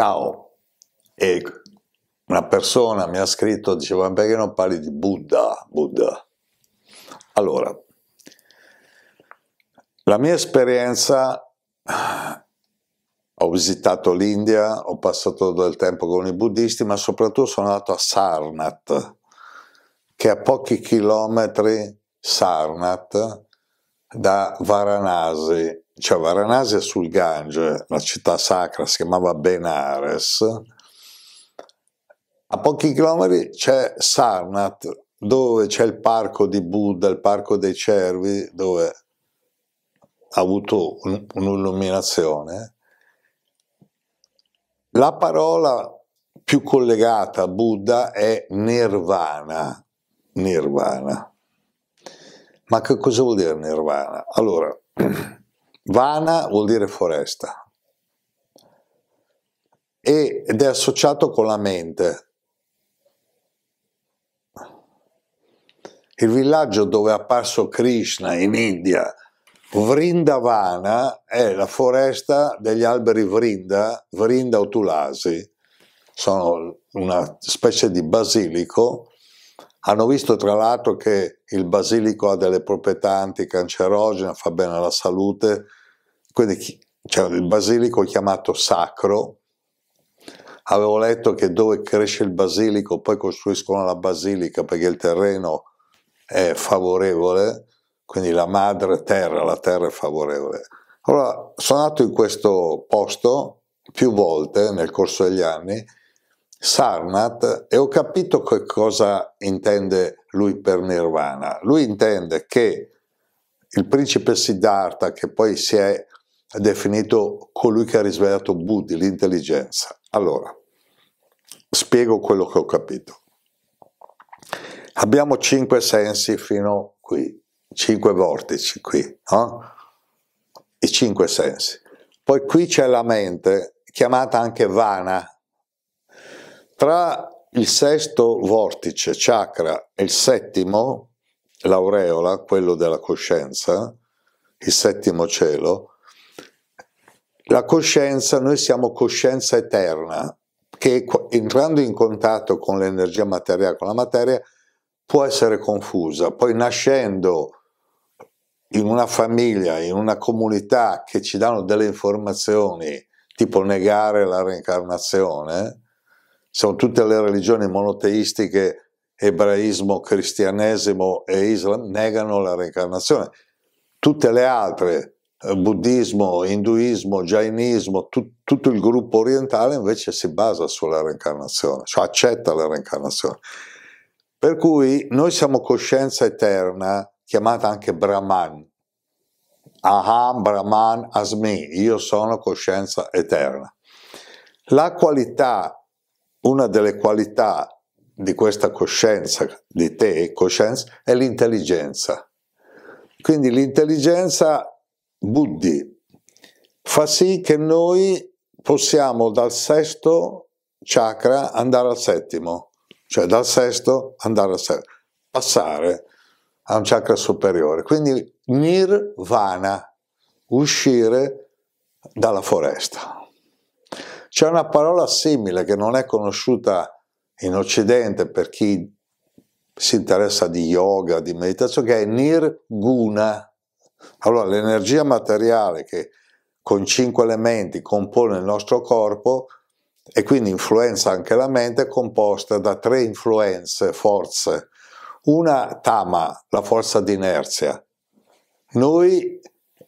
ciao, e una persona mi ha scritto, diceva, ma perché non parli di Buddha? Buddha. Allora, la mia esperienza, ho visitato l'India, ho passato del tempo con i buddisti, ma soprattutto sono andato a Sarnath, che è a pochi chilometri Sarnath, da Varanasi, cioè Varanasi sul Gange, la città sacra si chiamava Benares, a pochi chilometri c'è Sarnath, dove c'è il parco di Buddha, il parco dei cervi, dove ha avuto un'illuminazione. La parola più collegata a Buddha è nirvana, nirvana. Ma che cosa vuol dire nirvana? Allora, Vana vuol dire foresta ed è associato con la mente. Il villaggio dove è apparso Krishna in India, Vrindavana, è la foresta degli alberi Vrinda, Vrinda o Tulasi, sono una specie di basilico hanno visto tra l'altro che il basilico ha delle proprietà anticancerogene, fa bene alla salute, quindi cioè il basilico è chiamato sacro. Avevo letto che dove cresce il basilico poi costruiscono la basilica perché il terreno è favorevole, quindi la madre terra, la terra è favorevole. Allora sono andato in questo posto più volte nel corso degli anni Sarnath e ho capito che cosa intende lui per nirvana. Lui intende che il principe Siddhartha, che poi si è definito colui che ha risvegliato Buddhi, l'intelligenza. Allora, spiego quello che ho capito. Abbiamo cinque sensi fino qui, cinque vortici qui, no? i cinque sensi. Poi qui c'è la mente, chiamata anche vana, tra il sesto vortice, chakra, e il settimo, l'aureola, quello della coscienza, il settimo cielo, la coscienza, noi siamo coscienza eterna, che entrando in contatto con l'energia materiale, con la materia, può essere confusa. Poi nascendo in una famiglia, in una comunità che ci danno delle informazioni, tipo negare la reincarnazione, sono tutte le religioni monoteistiche, ebraismo, cristianesimo e islam, negano la reincarnazione. Tutte le altre, eh, buddismo, induismo, jainismo, tu, tutto il gruppo orientale invece si basa sulla reincarnazione, cioè accetta la reincarnazione. Per cui noi siamo coscienza eterna, chiamata anche Brahman. Aham, Brahman, Asmi, io sono coscienza eterna. La qualità una delle qualità di questa coscienza, di te, coscienza, è l'intelligenza. Quindi l'intelligenza buddhi fa sì che noi possiamo dal sesto chakra andare al settimo, cioè dal sesto andare al settimo, passare a un chakra superiore. Quindi nirvana, uscire dalla foresta. C'è una parola simile che non è conosciuta in Occidente per chi si interessa di yoga, di meditazione, che è nirguna. Allora l'energia materiale che con cinque elementi compone il nostro corpo e quindi influenza anche la mente è composta da tre influenze, forze. Una tama, la forza d'inerzia. Noi,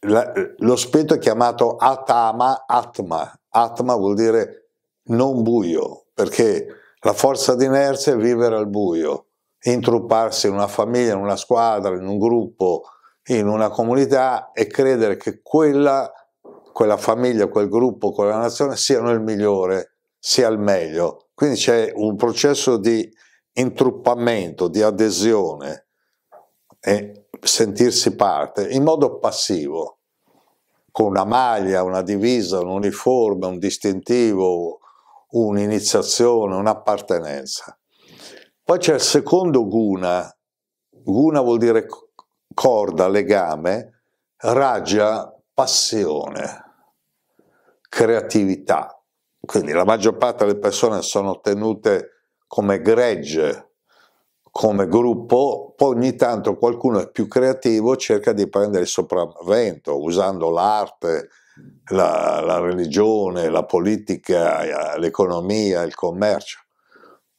la, lo spirito è chiamato atama, atma, Atma vuol dire non buio, perché la forza di inerzia è vivere al buio, intrupparsi in una famiglia, in una squadra, in un gruppo, in una comunità e credere che quella, quella famiglia, quel gruppo, quella nazione siano il migliore, sia il meglio. Quindi c'è un processo di intruppamento, di adesione e sentirsi parte in modo passivo con una maglia, una divisa, un uniforme, un distintivo, un'iniziazione, un'appartenenza. Poi c'è il secondo guna, guna vuol dire corda, legame, raggia, passione, creatività. Quindi la maggior parte delle persone sono tenute come gregge come gruppo, poi ogni tanto qualcuno è più creativo, cerca di prendere il sopravvento usando l'arte, la, la religione, la politica, l'economia, il commercio.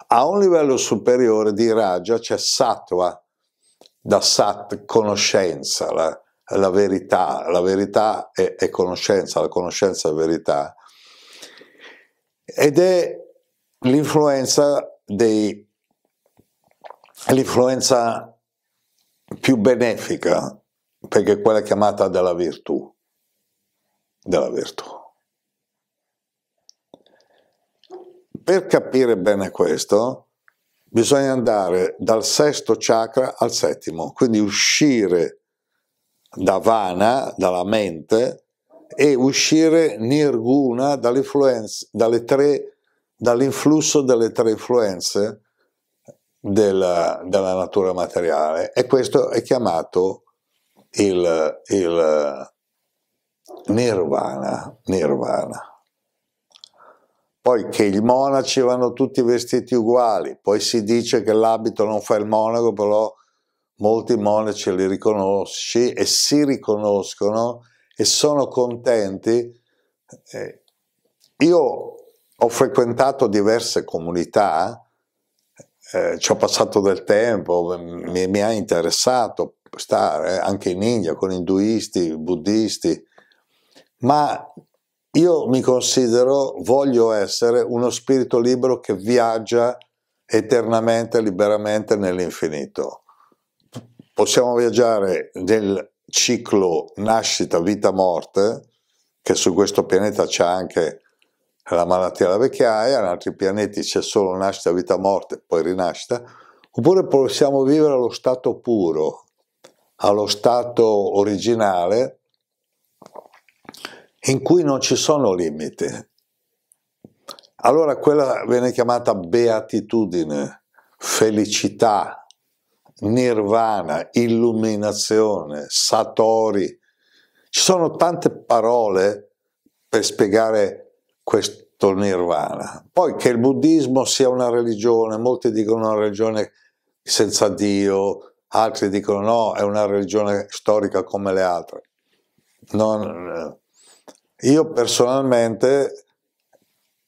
A un livello superiore di Raja c'è Satwa, da Sat conoscenza, la, la verità, la verità è, è conoscenza, la conoscenza è verità, ed è l'influenza dei l'influenza più benefica, perché è quella chiamata della virtù, della virtù. Per capire bene questo, bisogna andare dal sesto chakra al settimo, quindi uscire da vana, dalla mente, e uscire nirguna dall'influenza, dalle tre, dall'influsso delle tre influenze, della, della natura materiale e questo è chiamato il, il nirvana, nirvana. Poi che i monaci vanno tutti vestiti uguali, poi si dice che l'abito non fa il monaco, però molti monaci li riconosci e si riconoscono e sono contenti. Eh, io ho frequentato diverse comunità eh, ci ho passato del tempo, mi, mi ha interessato stare anche in India con induisti, buddisti, ma io mi considero, voglio essere uno spirito libero che viaggia eternamente, liberamente nell'infinito. Possiamo viaggiare nel ciclo nascita, vita, morte, che su questo pianeta c'è anche la malattia alla vecchiaia, in altri pianeti c'è solo nascita, vita, morte, poi rinascita, oppure possiamo vivere allo stato puro, allo stato originale, in cui non ci sono limiti. Allora quella viene chiamata beatitudine, felicità, nirvana, illuminazione, satori. Ci sono tante parole per spiegare questo nirvana. Poi che il buddismo sia una religione, molti dicono una religione senza Dio, altri dicono no, è una religione storica come le altre. Non, eh, io personalmente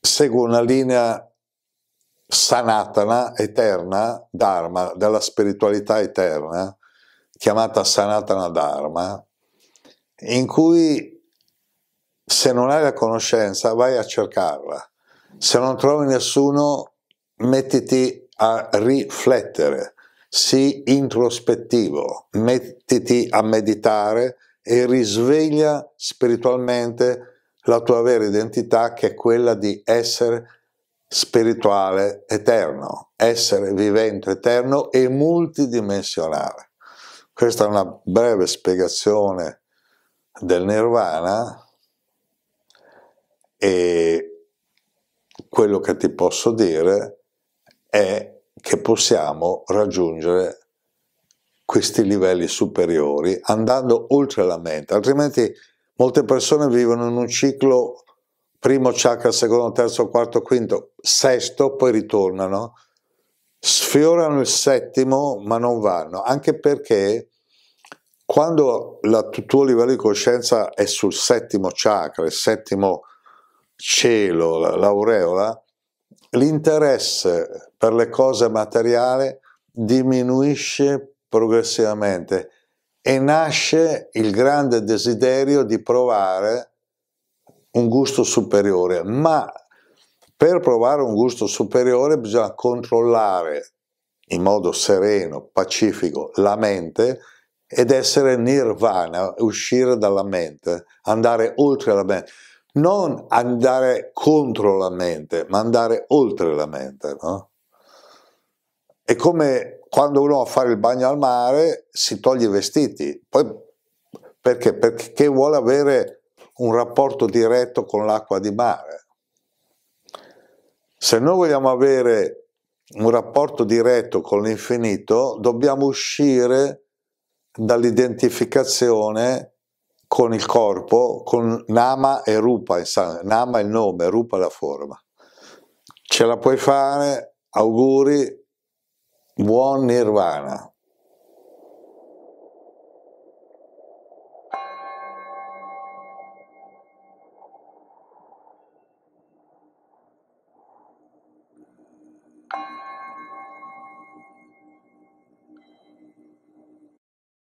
seguo una linea sanatana eterna, dharma, della spiritualità eterna, chiamata sanatana dharma, in cui se non hai la conoscenza vai a cercarla, se non trovi nessuno mettiti a riflettere, sii introspettivo, mettiti a meditare e risveglia spiritualmente la tua vera identità che è quella di essere spirituale eterno, essere vivente eterno e multidimensionale. Questa è una breve spiegazione del nirvana e quello che ti posso dire è che possiamo raggiungere questi livelli superiori andando oltre la mente, altrimenti molte persone vivono in un ciclo primo chakra, secondo, terzo, quarto, quinto, sesto, poi ritornano, sfiorano il settimo ma non vanno, anche perché quando il tuo livello di coscienza è sul settimo chakra, il settimo cielo, l'aureola, l'interesse per le cose materiali diminuisce progressivamente e nasce il grande desiderio di provare un gusto superiore, ma per provare un gusto superiore bisogna controllare in modo sereno, pacifico, la mente ed essere nirvana, uscire dalla mente, andare oltre la mente non andare contro la mente, ma andare oltre la mente. No? È come quando uno va a fare il bagno al mare si toglie i vestiti, poi perché? Perché vuole avere un rapporto diretto con l'acqua di mare. Se noi vogliamo avere un rapporto diretto con l'infinito, dobbiamo uscire dall'identificazione con il corpo, con Nama e Rupa, insomma, Nama è il nome, Rupa è la forma. Ce la puoi fare, auguri, buon nirvana.